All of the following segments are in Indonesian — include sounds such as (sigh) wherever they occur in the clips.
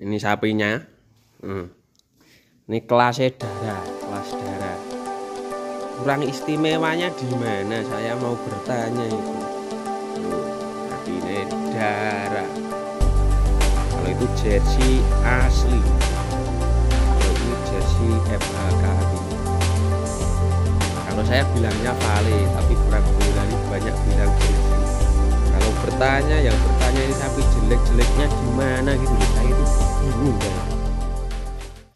ini sapinya hmm. ini kelas darah kelas darah kurang istimewanya di mana saya mau bertanya itu tapi ini darah kalau itu jersey asli kalau ini jersey FHK kalau saya bilangnya vale tapi kurang dari banyak bilang jersey kalau bertanya yang bertanya ini tapi jelek-jeleknya gimana gitu saya itu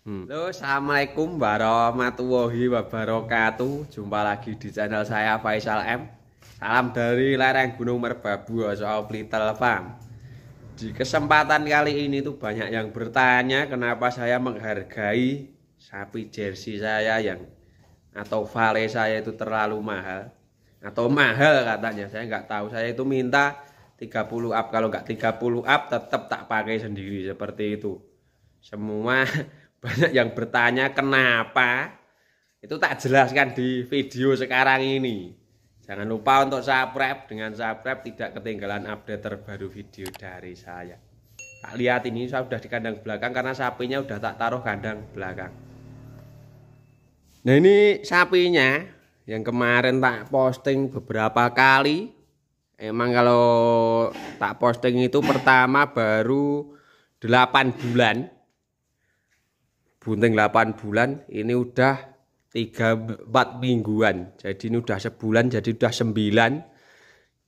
Hmm. Halo, Assalamualaikum warahmatullahi wabarakatuh. Jumpa lagi di channel saya Faisal M. Salam dari lereng Gunung Merbabu, soal Plitel Farm. Di kesempatan kali ini tuh banyak yang bertanya kenapa saya menghargai sapi jersey saya yang atau vale saya itu terlalu mahal atau mahal katanya saya nggak tahu saya itu minta 30 up kalau nggak 30 up tetap tak pakai sendiri seperti itu semua (laughs) banyak yang bertanya kenapa itu tak jelaskan di video sekarang ini jangan lupa untuk subscribe dengan subscribe tidak ketinggalan update terbaru video dari saya tak lihat ini saya sudah di kandang belakang karena sapinya sudah tak taruh kandang belakang nah ini sapinya yang kemarin tak posting beberapa kali Emang kalau tak posting itu pertama baru 8 bulan. Bunting 8 bulan ini udah 3 4 mingguan. Jadi ini udah sebulan jadi udah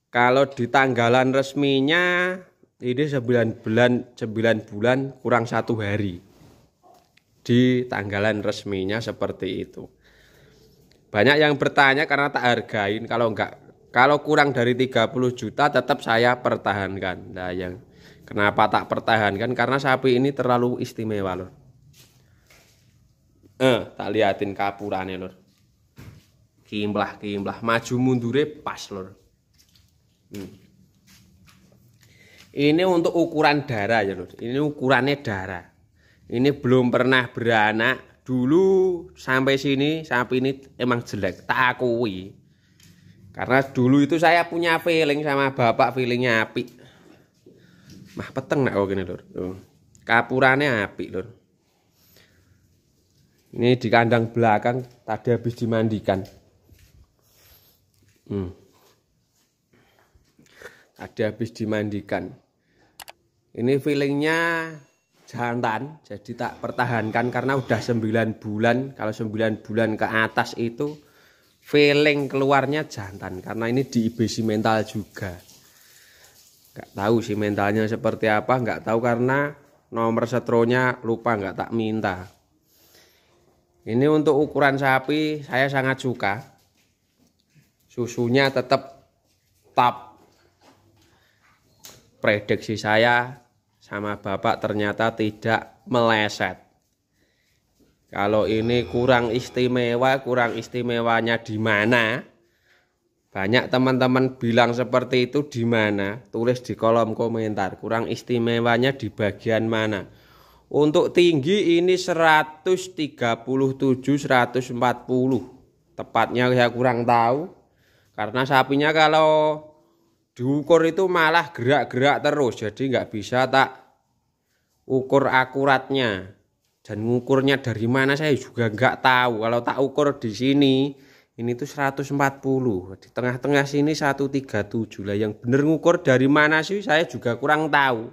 9. Kalau di tanggalan resminya ini 9 bulan 9 bulan kurang satu hari. Di tanggalan resminya seperti itu. Banyak yang bertanya karena tak hargain kalau enggak kalau kurang dari 30 juta tetap saya pertahankan. Nah, yang kenapa tak pertahankan? Karena sapi ini terlalu istimewa, Lur. Eh, tak liatin kapurane, Lur. Kimblah, kimblah, maju mundure pas, Lur. Hmm. Ini untuk ukuran darah ya, Lur. Ini ukurannya darah. Ini belum pernah beranak. Dulu sampai sini sapi ini emang jelek, tak akui. Karena dulu itu saya punya feeling sama bapak feelingnya api. Mah peteng nak kok gini lur. Kapurannya api lur. Ini di kandang belakang tadi habis dimandikan. Hmm. Tadi habis dimandikan. Ini feelingnya jantan jadi tak pertahankan karena udah 9 bulan kalau 9 bulan ke atas itu feeling keluarnya jantan karena ini diibisi mental juga nggak tahu sih mentalnya seperti apa nggak tahu karena nomor setronya lupa nggak tak minta ini untuk ukuran sapi saya sangat suka susunya tetap top prediksi saya sama bapak ternyata tidak meleset kalau ini kurang istimewa, kurang istimewanya di mana? Banyak teman-teman bilang seperti itu di mana? Tulis di kolom komentar. Kurang istimewanya di bagian mana? Untuk tinggi ini 137 140. Tepatnya saya kurang tahu. Karena sapinya kalau diukur itu malah gerak-gerak terus. Jadi nggak bisa tak ukur akuratnya dan ngukurnya dari mana saya juga nggak tahu kalau tak ukur di sini ini tuh 140 di tengah-tengah sini 137 lah yang bener ngukur dari mana sih saya juga kurang tahu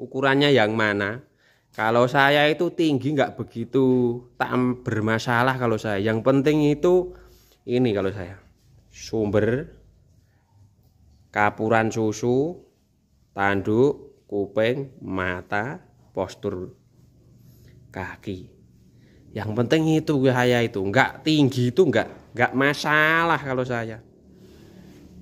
ukurannya yang mana kalau saya itu tinggi nggak begitu tak bermasalah kalau saya yang penting itu ini kalau saya sumber kapuran susu tanduk kuping mata postur kaki yang penting itu gaya itu nggak tinggi itu nggak nggak masalah kalau saya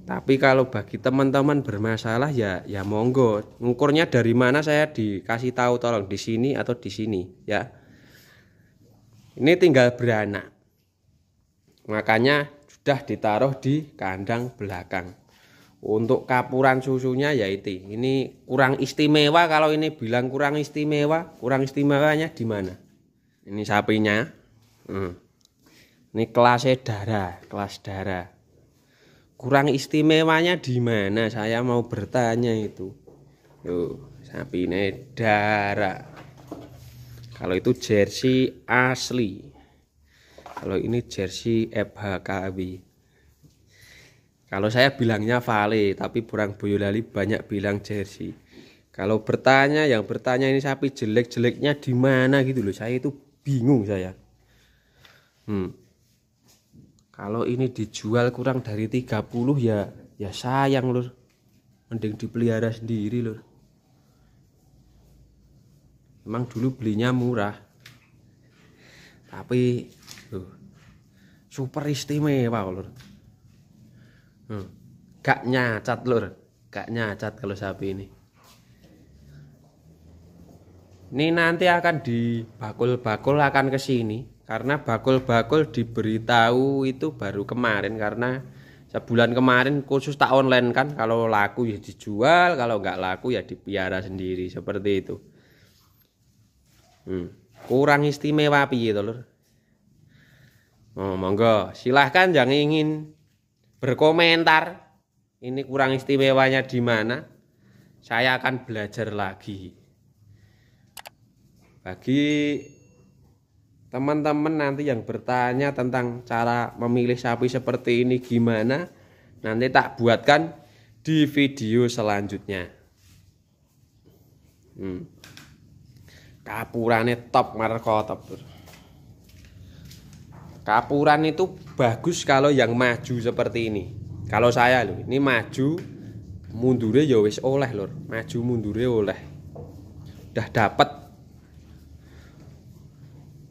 tapi kalau bagi teman-teman bermasalah ya ya monggo ngukurnya dari mana saya dikasih tahu tolong di sini atau di sini ya ini tinggal beranak makanya sudah ditaruh di kandang belakang untuk kapuran susunya ya itu. Ini kurang istimewa kalau ini bilang kurang istimewa, kurang istimewanya di mana? Ini sapinya. Hmm. Ini kelasnya darah, kelas darah. Kurang istimewanya di mana? Saya mau bertanya itu. Tuh, sapi ini darah. Kalau itu jersey asli. Kalau ini jersey FHKB. Kalau saya bilangnya Vale, tapi kurang Boyolali banyak bilang jersey. Kalau bertanya, yang bertanya ini sapi jelek-jeleknya di mana gitu loh. Saya itu bingung saya. Hmm. Kalau ini dijual kurang dari 30 ya ya sayang loh. Mending dipelihara sendiri loh. Emang dulu belinya murah. Tapi loh, super istimewa loh hmm. gak nyacat lur gak nyacat kalau sapi ini ini nanti akan dibakul bakul akan ke sini karena bakul-bakul diberitahu itu baru kemarin karena sebulan kemarin khusus tak online kan kalau laku ya dijual kalau nggak laku ya dipiara sendiri seperti itu hmm. kurang istimewa piye gitu, lur oh, monggo silahkan jangan ingin berkomentar ini kurang istimewanya di mana saya akan belajar lagi bagi teman-teman nanti yang bertanya tentang cara memilih sapi seperti ini gimana nanti tak buatkan di video selanjutnya hmm. kapurannya top marco top Kapuran itu bagus kalau yang maju seperti ini. Kalau saya loh, ini maju mundure ya wis oleh lur. Maju mundure oleh. Udah dapat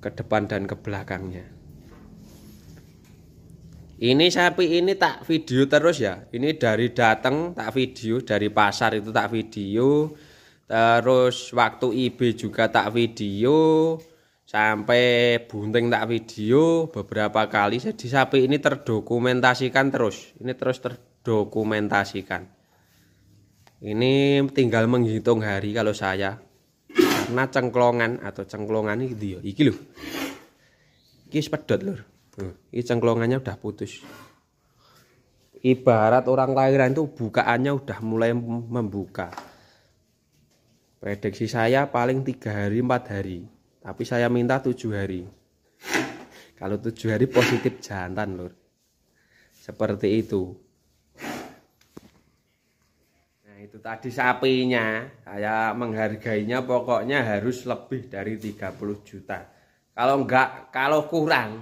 ke depan dan ke belakangnya. Ini sapi ini tak video terus ya. Ini dari datang tak video, dari pasar itu tak video. Terus waktu IB juga tak video sampai bunting tak video beberapa kali jadi sapi ini terdokumentasikan terus ini terus terdokumentasikan ini tinggal menghitung hari kalau saya karena cengklongan atau cengklongan ini dia iki loh iki sepedot lur ini cengklongannya udah putus ibarat orang lahiran itu bukaannya udah mulai membuka prediksi saya paling tiga hari empat hari tapi saya minta tujuh hari kalau tujuh hari positif jantan lur seperti itu nah itu tadi sapinya saya menghargainya pokoknya harus lebih dari 30 juta kalau enggak kalau kurang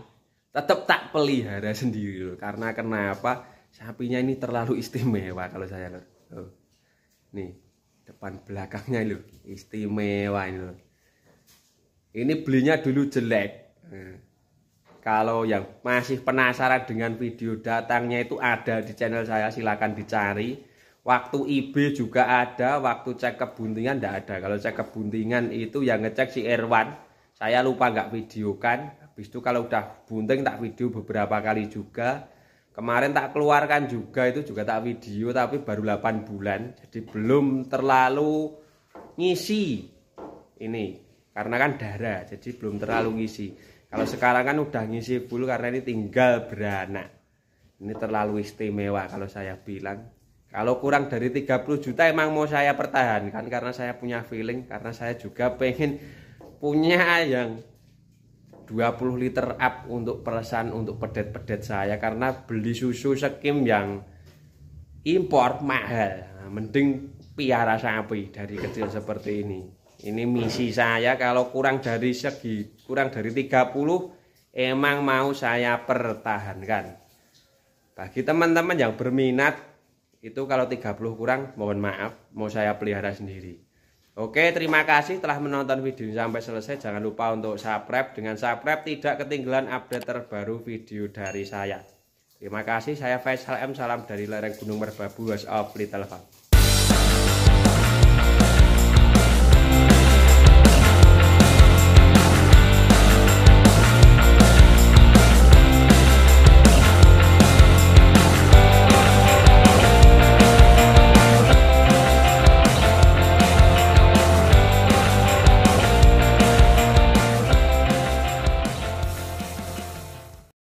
tetap tak pelihara sendiri lur karena kenapa sapinya ini terlalu istimewa kalau saya lur nih depan belakangnya lur istimewa ini lur ini belinya dulu jelek eh, kalau yang masih penasaran dengan video datangnya itu ada di channel saya silahkan dicari waktu IB juga ada waktu cek kebuntingan tidak ada kalau cek kebuntingan itu yang ngecek si Erwan saya lupa nggak videokan habis itu kalau udah bunting tak video beberapa kali juga kemarin tak keluarkan juga itu juga tak video tapi baru 8 bulan jadi belum terlalu ngisi ini karena kan darah jadi belum terlalu ngisi kalau sekarang kan udah ngisi bulu, karena ini tinggal beranak ini terlalu istimewa kalau saya bilang kalau kurang dari 30 juta emang mau saya pertahankan karena saya punya feeling karena saya juga pengen punya yang 20 liter up untuk perasan untuk pedet-pedet saya karena beli susu sekim yang impor mahal nah, mending piara sapi dari kecil seperti ini ini misi saya kalau kurang dari segi kurang dari 30 emang mau saya pertahankan. Bagi teman-teman yang berminat itu kalau 30 kurang mohon maaf mau saya pelihara sendiri. Oke, terima kasih telah menonton video ini sampai selesai. Jangan lupa untuk subscribe. Dengan subscribe tidak ketinggalan update terbaru video dari saya. Terima kasih, saya Faisal M. Salam dari lereng Gunung Merbabu, Was of Little Farm.